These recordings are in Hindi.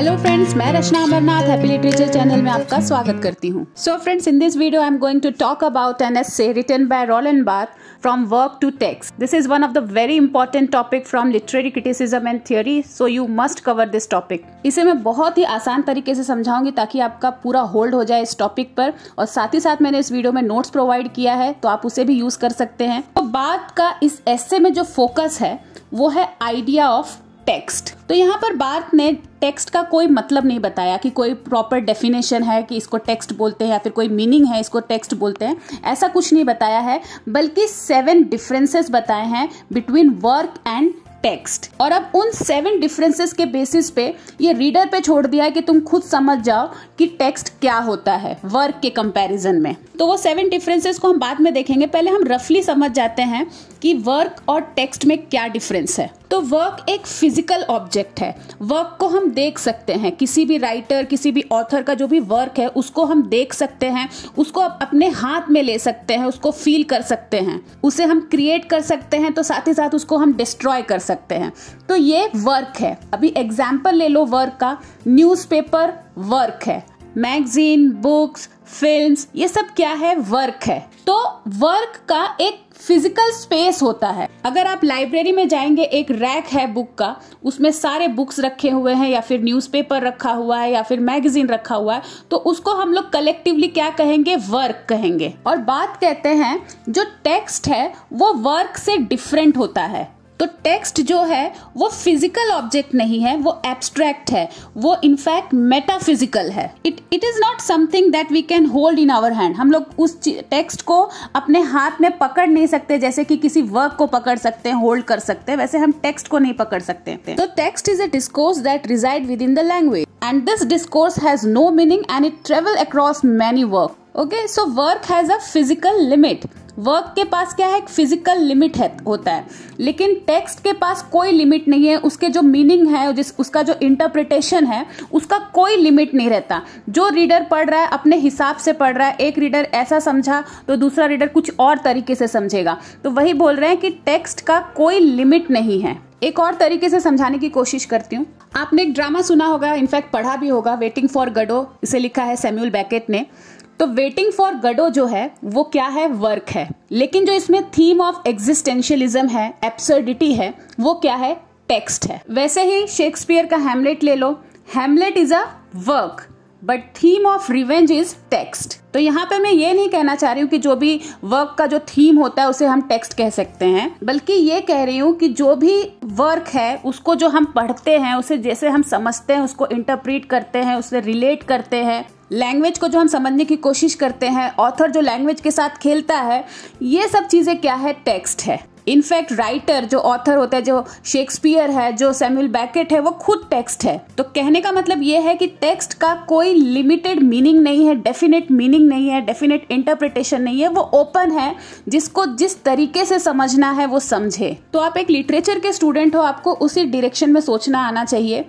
हेलो फ्रेंड्स मैं Rachna Amarnath happy literature channel में आपका स्वागत करती हूँ so friends in this video I am going to talk about an essay written by Roland Barthes from work to text this is one of the very important topic from literary criticism and theory so you must cover this topic इसे मैं बहुत ही आसान तरीके से समझाऊंगी ताकि आपका पूरा होल्ड हो जाए इस टॉपिक पर और साथ ही साथ मैंने इस वीडियो में नोट्स प्रोवाइड किया है तो आप उसे भी यूज कर सकते हैं तो बात का इस ऐसे में जो फोकस है वो है आइडिया ऑफ टेक्स्ट तो यहाँ पर बात ने टेक्स्ट का कोई मतलब नहीं बताया कि कोई प्रॉपर डेफिनेशन है कि इसको टेक्स्ट बोलते हैं या फिर कोई मीनिंग है इसको टेक्स्ट बोलते हैं ऐसा कुछ नहीं बताया है बल्कि सेवन डिफरेंसेस बताए हैं बिटवीन वर्क एंड टेक्स्ट और अब उन सेवन डिफरेंसेस के बेसिस पे ये रीडर पे छोड़ दिया है कि तुम खुद समझ जाओ कि टेक्स्ट क्या होता है वर्क के कंपैरिजन में तो वो सेवन डिफरेंसेस को हम बाद में देखेंगे पहले हम रफली समझ जाते हैं कि वर्क और टेक्स्ट में क्या डिफरेंस है तो वर्क एक फिजिकल ऑब्जेक्ट है वर्क को हम देख सकते हैं किसी भी राइटर किसी भी ऑथर का जो भी वर्क है उसको हम देख सकते हैं उसको अपने हाथ में ले सकते हैं उसको फील कर सकते हैं उसे हम क्रिएट कर सकते हैं तो साथ ही साथ उसको हम डिस्ट्रॉय कर सकते सकते हैं तो ये वर्क है अभी एग्जाम्पल ले लो वर्क का न्यूज़पेपर वर्क है मैगजीन बुक्स फिल्म ये सब क्या है वर्क है तो वर्क का एक फिजिकल स्पेस होता है अगर आप लाइब्रेरी में जाएंगे एक रैक है बुक का उसमें सारे बुक्स रखे हुए हैं या फिर न्यूज़पेपर रखा हुआ है या फिर मैगजीन रखा हुआ है तो उसको हम लोग कलेक्टिवली क्या कहेंगे वर्क कहेंगे और बात कहते हैं जो टेक्स्ट है वो वर्क से डिफरेंट होता है तो टेक्स्ट जो है वो फिजिकल ऑब्जेक्ट नहीं है वो एब्स्ट्रैक्ट है वो इनफैक्ट मेटाफिजिकल है it it is not something that we can hold in our hand हम लोग उस टेक्स्ट को अपने हाथ में पकड़ नहीं सकते जैसे कि किसी वर्क को पकड़ सकते हैं होल्ड कर सकते हैं वैसे हम टेक्स्ट को नहीं पकड़ सकते तो text is a discourse that resides within the language and this discourse has no meaning and it travel across many work okay so work has a physical limit work के पास क्या है एक फिजिकल लिमिट है होता है लेकिन टेक्स्ट के पास कोई लिमिट नहीं है उसके जो मीनिंग है जिस उसका जो इंटरप्रिटेशन है उसका कोई लिमिट नहीं रहता जो रीडर पढ़ रहा है अपने हिसाब से पढ़ रहा है एक रीडर ऐसा समझा तो दूसरा रीडर कुछ और तरीके से समझेगा तो वही बोल रहे हैं कि टेक्स्ट का कोई लिमिट नहीं है एक और तरीके से समझाने की कोशिश करती हूँ आपने एक ड्रामा सुना होगा इनफैक्ट पढ़ा भी होगा वेटिंग फॉर गडो इसे लिखा है सैम्यूल बैकेट ने तो वेटिंग फॉर गडो जो है वो क्या है वर्क है लेकिन जो इसमें थीम ऑफ एग्जिस्टेंशियलिज्म है एब्सर्डिटी है वो क्या है टेक्स्ट है वैसे ही शेक्सपियर का हेमलेट ले लो Hamlet is a work but theme of revenge is text तो यहाँ पे मैं ये नहीं कहना चाह रही हूँ कि जो भी वर्क का जो थीम होता है उसे हम टेक्स्ट कह सकते हैं बल्कि ये कह रही हूँ कि जो भी वर्क है उसको जो हम पढ़ते हैं उसे जैसे हम समझते हैं उसको इंटरप्रिट करते हैं उसे रिलेट करते हैं लैंग्वेज को जो हम समझने की कोशिश करते हैं ऑथर जो लैंग्वेज के साथ खेलता है ये सब चीज़ें क्या है टेक्स्ट है इनफैक्ट राइटर जो ऑथर होता है जो शेक्सपियर है जो सैमुअल बैकेट है वो खुद टेक्स्ट है तो कहने का मतलब ये है कि टेक्स्ट का कोई लिमिटेड मीनिंग नहीं है डेफिनेट मीनिंग नहीं है डेफिनेट इंटरप्रिटेशन नहीं है वो ओपन है जिसको जिस तरीके से समझना है वो समझे तो आप एक लिटरेचर के स्टूडेंट हो आपको उसी डिरेक्शन में सोचना आना चाहिए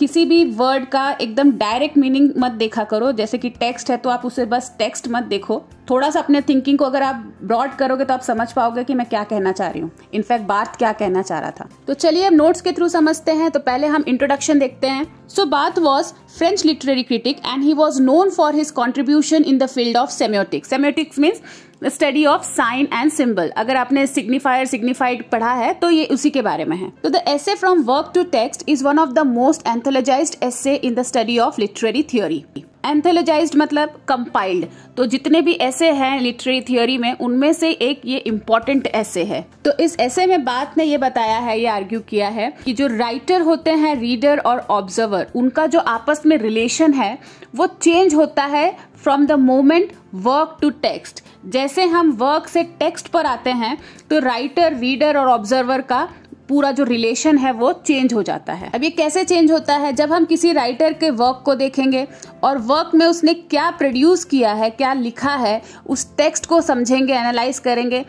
किसी भी वर्ड का एकदम डायरेक्ट मीनिंग मत देखा करो जैसे कि टेक्स्ट है तो आप उसे बस टेक्स्ट मत देखो थोड़ा सा अपने थिंकिंग को अगर आप ब्रॉड करोगे तो आप समझ पाओगे कि मैं क्या कहना चाह रही हूँ इनफैक्ट बात क्या कहना चाह रहा था तो चलिए अब नोट्स के थ्रू समझते हैं तो पहले हम इंट्रोडक्शन देखते हैं so Barthes was French literary critic, and he was known for his contribution in the field of semiotics. Semiotics means the study of sign and symbol. अगर आपने signifier, signified पढ़ा है तो ये उसी के बारे में है तो the essay from work to text is one of the most anthologized essay in the study of literary theory anthologized मतलब कंपाइल्ड तो जितने भी ऐसे हैं लिटरेरी थियोरी में उनमें से एक ये इम्पोर्टेंट ऐसे है तो इस ऐसे में बात ने ये बताया है ये आर्ग्यू किया है कि जो राइटर होते हैं रीडर और ऑब्जर्वर उनका जो आपस में रिलेशन है वो चेंज होता है from the moment work to text जैसे हम वर्क से टेक्स्ट पर आते हैं तो राइटर रीडर और ऑब्जर्वर का पूरा जो रिलेशन है वो चेंज हो जाता है अब ये कैसे चेंज होता है जब हम किसी राइटर के वर्क को देखेंगे और वर्क में उसने क्या प्रोड्यूस किया है क्या लिखा है उस टेक्स्ट को समझेंगे एनालाइज करेंगे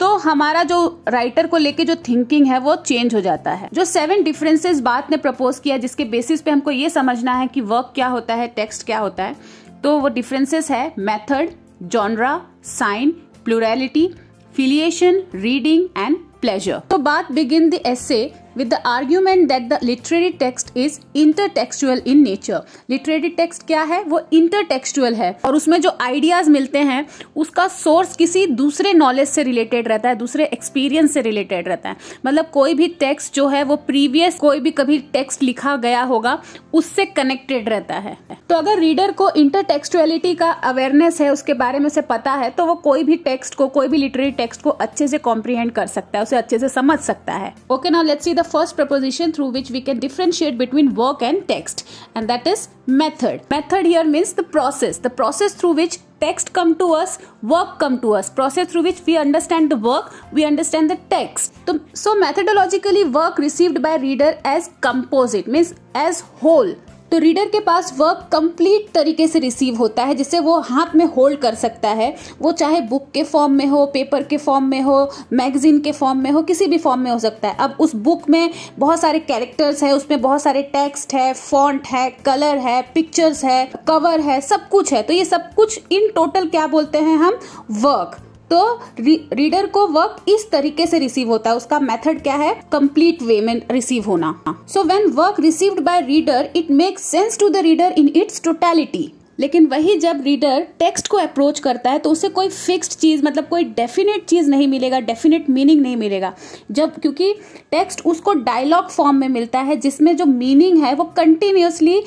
तो हमारा जो राइटर को लेके जो थिंकिंग है वो चेंज हो जाता है जो सेवन डिफरेंसेस बात ने प्रपोज किया जिसके बेसिस पे हमको ये समझना है कि वर्क क्या होता है टेक्स्ट क्या होता है तो वो डिफरेंसेस है method genre sign plurality filiation reading and pleasure तो Barthes begin the essay with the argument that the literary text is intertextual in nature. Literary text क्या है वो intertextual है और उसमें जो ideas मिलते हैं उसका source किसी दूसरे knowledge से related रहता है दूसरे experience से related रहता है मतलब कोई भी text जो है वो previous कोई भी कभी text लिखा गया होगा उससे connected रहता है तो अगर रीडर को इंटरटेक्सुअलिटी का अवेयरनेस है उसके बारे में उसे पता है तो वो कोई भी टेक्स्ट को कोई भी लिटरेरी टेक्स्ट को अच्छे से कॉम्प्रीहेंड कर सकता है उसे अच्छे से समझ सकता है okay now let's see the the first preposition through which we can differentiate between work and text and that is method method here means the process the process through which text come to us work come to us process through which we understand the work we understand the text so, so methodologically work received by reader as composite means as whole तो रीडर के पास वर्ब कंप्लीट तरीके से रिसीव होता है जिसे वो हाथ में होल्ड कर सकता है वो चाहे बुक के फॉर्म में हो पेपर के फॉर्म में हो मैगजीन के फॉर्म में हो किसी भी फॉर्म में हो सकता है अब उस बुक में बहुत सारे कैरेक्टर्स है उसमें बहुत सारे टेक्स्ट है फॉन्ट है कलर है पिक्चर्स है कवर है सब कुछ है तो ये सब कुछ इन टोटल क्या बोलते हैं हम वर्क तो री, रीडर को वर्क इस तरीके से रिसीव होता है उसका मेथड क्या है कंप्लीट वे में रिसीव होना so when work received by reader it makes sense to the reader in its totality लेकिन वही जब रीडर टेक्स्ट को अप्रोच करता है तो उसे कोई फिक्स्ड चीज़ मतलब कोई डेफिनेट चीज़ नहीं मिलेगा डेफिनेट मीनिंग नहीं मिलेगा जब क्योंकि टेक्स्ट उसको डायलॉग फॉर्म में मिलता है जिसमें जो मीनिंग है वो कंटिन्यूसली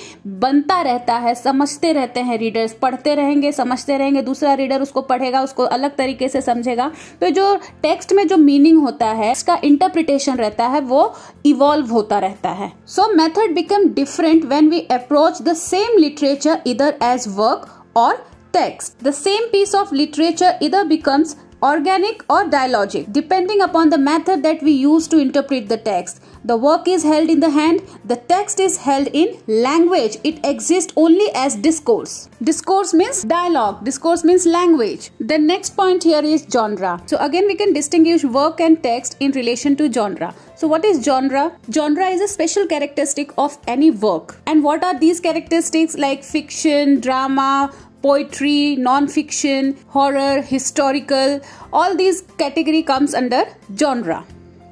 बनता रहता है समझते रहते हैं रीडर्स पढ़ते रहेंगे समझते रहेंगे दूसरा रीडर उसको पढ़ेगा उसको अलग तरीके से समझेगा तो जो टेक्स्ट में जो मीनिंग होता है उसका इंटरप्रिटेशन रहता है वो इवॉल्व होता रहता है so method become different when we approach the same literature इधर as as work or text. The same piece of literature either becomes organic or dialogic, depending upon the method that we use to interpret the text. The work is held in the hand, the text is held in language. It exists only as discourse. Discourse means dialogue, discourse means language. The next point here is genre. So, again, we can distinguish work and text in relation to genre. So, what is genre? Genre is a special characteristic of any work. And what are these characteristics like fiction, drama, poetry, non fiction, horror, historical, all these category comes under genre.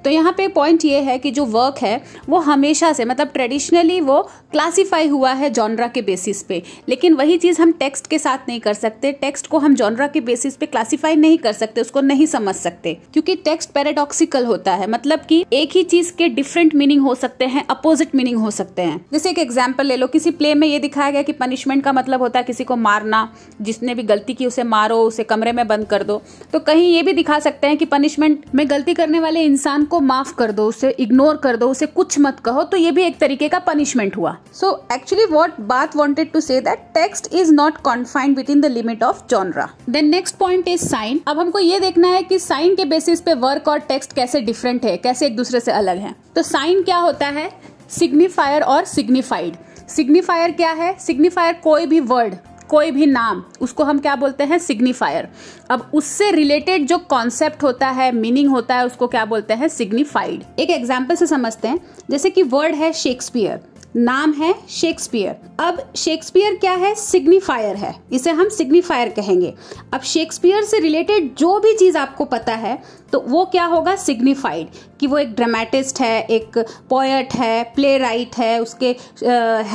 तो यहाँ पे पॉइंट ये है कि जो वर्क है वो हमेशा से मतलब ट्रेडिशनली वो क्लासीफाई हुआ है जॉनरा के बेसिस पे लेकिन वही चीज़ हम टेक्स्ट के साथ नहीं कर सकते टेक्स्ट को हम जॉनरा के बेसिस पे क्लासीफाई नहीं कर सकते उसको नहीं समझ सकते क्योंकि टेक्स्ट पैराडॉक्सिकल होता है मतलब कि एक ही चीज़ के डिफरेंट मीनिंग हो सकते हैं अपोजिट मीनिंग हो सकते हैं जैसे एक एग्जाम्पल ले लो किसी प्ले में ये दिखाया गया कि पनिशमेंट का मतलब होता है किसी को मारना जिसने भी गलती की उसे मारो उसे कमरे में बंद कर दो तो कहीं ये भी दिखा सकते हैं कि पनिशमेंट में गलती करने वाले इंसान को माफ़ कर दो उसे इग्नोर कर दो उसे कुछ मत कहो तो ये भी एक तरीके का पनिशमेंट हुआ so actually what Barthes wanted to say that text is not confined within the limit of genre then next point is sign अब हमको ये देखना है कि साइन के बेसिस पे वर्क और टेक्स्ट कैसे डिफरेंट है कैसे एक दूसरे से अलग है तो साइन क्या होता है सिग्निफायर और सिग्निफाइड सिग्निफायर क्या है सिग्निफायर कोई भी वर्ड कोई भी नाम उसको हम क्या बोलते हैं सिग्निफायर अब उससे रिलेटेड जो कॉन्सेप्ट होता है मीनिंग होता है उसको क्या बोलते हैं सिग्निफाइड एक एग्जाम्पल से समझते हैं जैसे कि वर्ड है शेक्सपियर नाम है शेक्सपियर अब शेक्सपियर क्या है सिग्निफायर है इसे हम सिग्निफायर कहेंगे अब शेक्सपियर से रिलेटेड जो भी चीज़ आपको पता है तो वो क्या होगा सिग्निफाइड कि वो एक ड्रामेटिस्ट है एक पोएट है प्ले राइट है उसके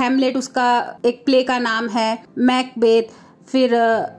हेमलेट उसका एक प्ले का नाम है मैकबेथ फिर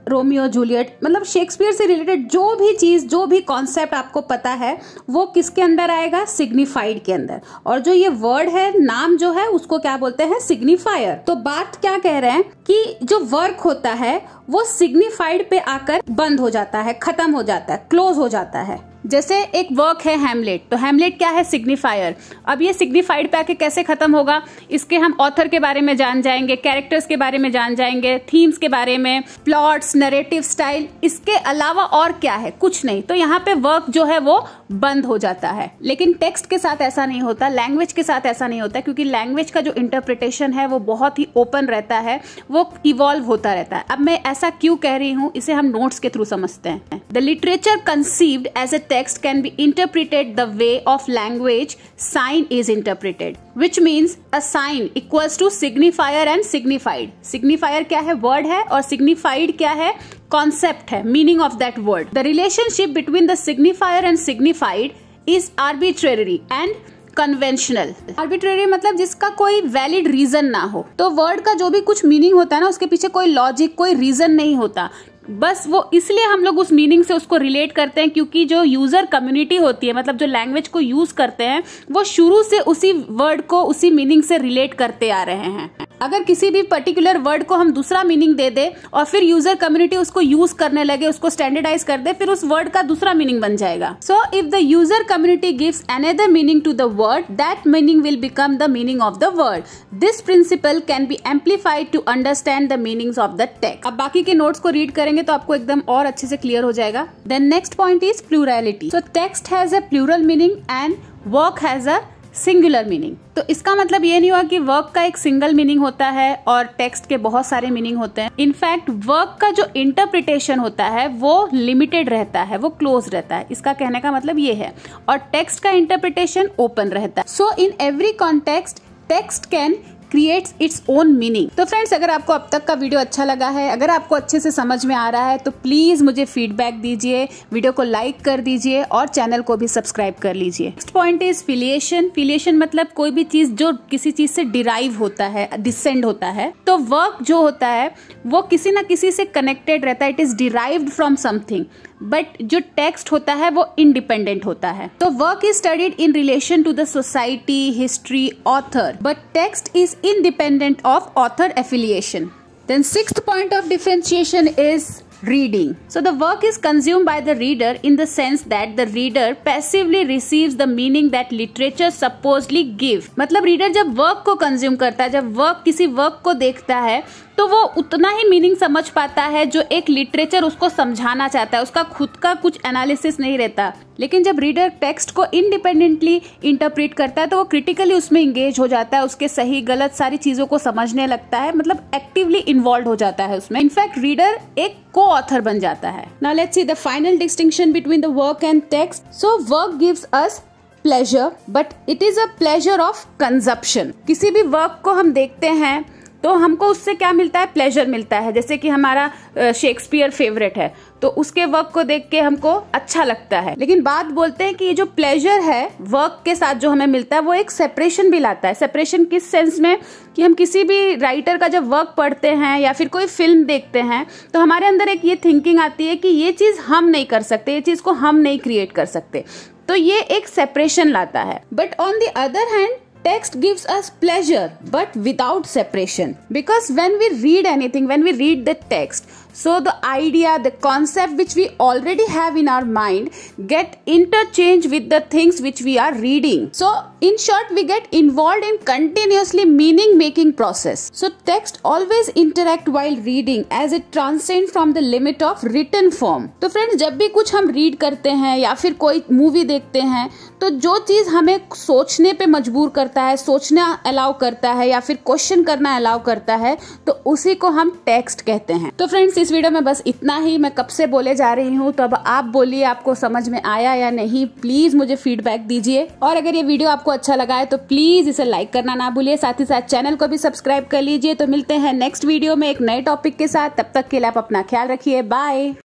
रोमियो जूलियट मतलब शेक्सपियर से रिलेटेड जो भी चीज़ जो भी कॉन्सेप्ट आपको पता है वो किसके अंदर आएगा सिग्निफाइड के अंदर और जो ये वर्ड है नाम जो है उसको क्या बोलते हैं सिग्निफायर तो बात क्या कह रहे हैं कि जो वर्क होता है वो सिग्निफाइड पे आकर बंद हो जाता है खत्म हो जाता है क्लोज हो जाता है जैसे एक वर्क है हेमलेट तो हेमलेट क्या है सिग्निफायर अब ये सिग्निफाइड पे आके कैसे खत्म होगा इसके हम ऑथर के बारे में जान जाएंगे कैरेक्टर्स के बारे में जान जाएंगे थीम्स के बारे में प्लॉट्स नरेटिव स्टाइल इसके अलावा और क्या है कुछ नहीं तो यहाँ पे वर्क जो है वो बंद हो जाता है लेकिन टेक्स्ट के साथ ऐसा नहीं होता लैंग्वेज के साथ ऐसा नहीं होता क्योंकि लैंग्वेज का जो इंटरप्रिटेशन है वो बहुत ही ओपन रहता है वो इवॉल्व होता रहता है अब मैं ऐसा क्यों कह रही हूँ इसे हम नोट्स के थ्रू समझते हैं the literature conceived as a text can be interpreted the way of language sign is interpreted which means a sign equals to signifier and signified signifier क्या है word है और signified क्या है concept है meaning of that word the relationship between the signifier and signified is arbitrary and conventional arbitrary मतलब जिसका कोई वैलिड रीजन ना हो तो वर्ड का जो भी कुछ मीनिंग होता है ना उसके पीछे कोई लॉजिक कोई रीजन नहीं होता बस वो इसलिए हम लोग उस मीनिंग से उसको रिलेट करते हैं क्योंकि जो यूज़र कम्युनिटी होती है मतलब जो लैंग्वेज को यूज़ करते हैं वो शुरू से उसी वर्ड को उसी मीनिंग से रिलेट करते आ रहे हैं अगर किसी भी पर्टिकुलर वर्ड को हम दूसरा मीनिंग दे दे और फिर यूजर कम्युनिटी उसको यूज करने लगे उसको स्टैंडर्डाइज कर दे फिर उस वर्ड का दूसरा मीनिंग बन जाएगा so if the user community gives another meaning to the word that meaning will become the meaning of the word this principle can be amplified to understand the meanings of the text अब बाकी के नोट्स को रीड करेंगे तो आपको एकदम और अच्छे से क्लियर हो जाएगा then next point is plurality so text has a plural meaning and work has a singular meaning तो इसका मतलब ये नहीं हुआ कि वर्क का एक सिंगल मीनिंग होता है और टेक्स्ट के बहुत सारे मीनिंग होते हैं इनफैक्ट वर्क का जो इंटरप्रिटेशन होता है वो लिमिटेड रहता है वो क्लोज रहता है इसका कहने का मतलब ये है और टेक्स्ट का इंटरप्रिटेशन ओपन रहता है so in every context text can creates its own meaning तो फ्रेंड्स अगर आपको अब तक का वीडियो अच्छा लगा है अगर आपको अच्छे से समझ में आ रहा है तो प्लीज मुझे फीडबैक दीजिए वीडियो को लाइक कर दीजिए और चैनल को भी सब्सक्राइब कर लीजिए next point is filiation filiation मतलब कोई भी चीज जो किसी चीज से डिराइव होता है डिसेंड होता है तो वर्क जो होता है वो किसी ना किसी से कनेक्टेड रहता है it is derived from something but जो टेक्स्ट होता है वो इंडिपेंडेंट होता है तो work is studied in relation to the society history author but text is independent of author affiliation then six point of differentiation is reading so the work is consume by the reader in the sense that the reader passively receive the meaning that literature supposedly give मतलब रीडर जब वर्क को कंज्यूम करता है जब वर्क किसी वर्क को देखता है तो वो उतना ही मीनिंग समझ पाता है जो एक लिटरेचर उसको समझाना चाहता है उसका खुद का कुछ एनालिसिस नहीं रहता लेकिन जब रीडर टेक्स्ट को इंडिपेंडेंटली इंटरप्रेट करता है तो वो क्रिटिकली उसमें इंगेज हो जाता है उसके सही गलत सारी चीज़ों को समझने लगता है मतलब एक्टिवली इन्वॉल्व हो जाता है उसमें इनफैक्ट रीडर एक को ऑथर बन जाता है now let's see the final distinction between the work and text so work gives us pleasure but it is a pleasure of consumption किसी भी वर्क को हम देखते हैं तो हमको उससे क्या मिलता है प्लेजर मिलता है जैसे कि हमारा शेक्सपियर फेवरेट है तो उसके वर्क को देख के हमको अच्छा लगता है लेकिन बात बोलते हैं कि ये जो प्लेजर है वर्क के साथ जो हमें मिलता है वो एक सेपरेशन भी लाता है सेपरेशन किस सेंस में कि हम किसी भी राइटर का जब वर्क पढ़ते हैं या फिर कोई फिल्म देखते हैं तो हमारे अंदर एक ये थिंकिंग आती है कि ये चीज़ हम नहीं कर सकते ये चीज़ को हम नहीं क्रिएट कर सकते तो ये एक सेपरेशन लाता है but on the other hand text gives us pleasure but without separation because when we read anything when we read the text so the idea the concept which we already have in our mind get interchange with the things which we are reading so in short we get involved in continuously meaning making process so text always interact while reading as it transcend from the limit of written form तो फ्रेंड्स जब भी कुछ हम रीड करते हैं या फिर कोई मूवी देखते हैं तो जो चीज हमें सोचने पे मजबूर करता है सोचना अलाउ करता है या फिर क्वेश्चन करना अलाउ करता है तो उसी को हम टेक्स्ट कहते हैं तो फ्रेंड्स इस वीडियो में बस इतना ही मैं कब से बोले जा रही हूँ तो अब आप बोलिए आपको समझ में आया या नहीं प्लीज मुझे फीडबैक दीजिए और अगर ये वीडियो आपको अच्छा लगा है तो प्लीज इसे लाइक करना ना भूलिए साथ ही साथ चैनल को भी सब्सक्राइब कर लीजिए तो मिलते हैं नेक्स्ट वीडियो में एक नए टॉपिक के साथ तब तक के लिए आप अपना ख्याल रखिए बाय